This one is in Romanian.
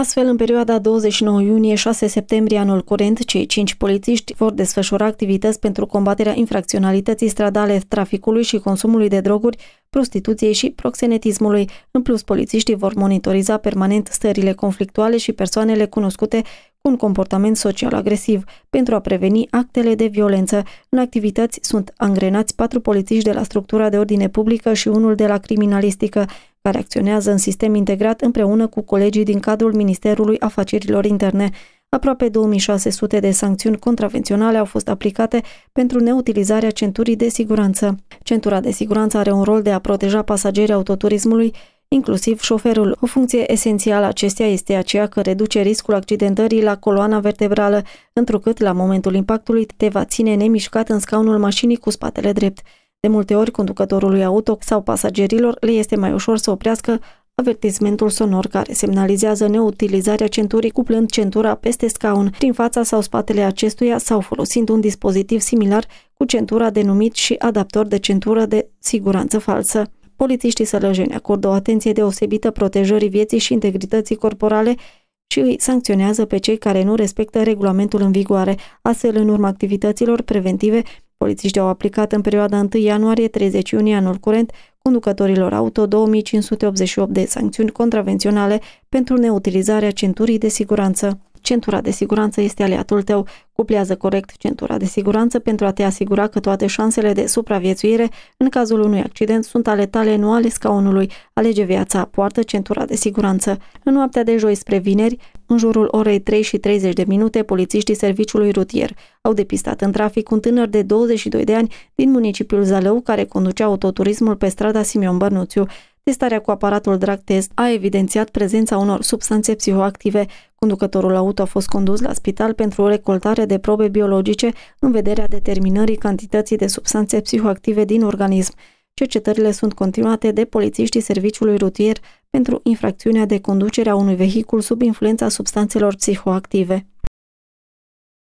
Astfel, în perioada 29 iunie-6 septembrie anul curent, cei cinci polițiști vor desfășura activități pentru combaterea infracționalității stradale, traficului și consumului de droguri, prostituției și proxenetismului. În plus, polițiștii vor monitoriza permanent stările conflictuale și persoanele cunoscute cu un comportament social agresiv pentru a preveni actele de violență. În activități sunt angrenați patru polițiști de la structura de ordine publică și unul de la criminalistică care acționează în sistem integrat împreună cu colegii din cadrul Ministerului Afacerilor Interne. Aproape 2600 de sancțiuni contravenționale au fost aplicate pentru neutilizarea centurii de siguranță. Centura de siguranță are un rol de a proteja pasagerii autoturismului inclusiv șoferul. O funcție esențială acestea este aceea că reduce riscul accidentării la coloana vertebrală, întrucât la momentul impactului te va ține nemișcat în scaunul mașinii cu spatele drept. De multe ori, conducătorului auto sau pasagerilor le este mai ușor să oprească avertizmentul sonor care semnalizează neutilizarea centurii cuplând centura peste scaun, prin fața sau spatele acestuia sau folosind un dispozitiv similar cu centura denumit și adaptor de centură de siguranță falsă. Polițiștii sălăjeni acordă o atenție deosebită protejării vieții și integrității corporale și îi sancționează pe cei care nu respectă regulamentul în vigoare. Astfel, în urma activităților preventive, Polițiștii au aplicat în perioada 1 ianuarie-30 iunie anul curent conducătorilor auto 2588 de sancțiuni contravenționale pentru neutilizarea centurii de siguranță. Centura de siguranță este aliatul tău. Cuplează corect centura de siguranță pentru a te asigura că toate șansele de supraviețuire în cazul unui accident sunt ale tale, nu ale scaunului. Alege viața, poartă centura de siguranță. În noaptea de joi spre vineri, în jurul orei 3 și 30 de minute, polițiștii serviciului rutier au depistat în trafic un tânăr de 22 de ani din municipiul Zalău care conducea autoturismul pe strada Simion Bărnuțiu. Testarea cu aparatul drug test a evidențiat prezența unor substanțe psihoactive. Conducătorul auto a fost condus la spital pentru o recoltare de probe biologice în vederea determinării cantității de substanțe psihoactive din organism. Cercetările sunt continuate de polițiștii serviciului rutier pentru infracțiunea de conducere a unui vehicul sub influența substanțelor psihoactive.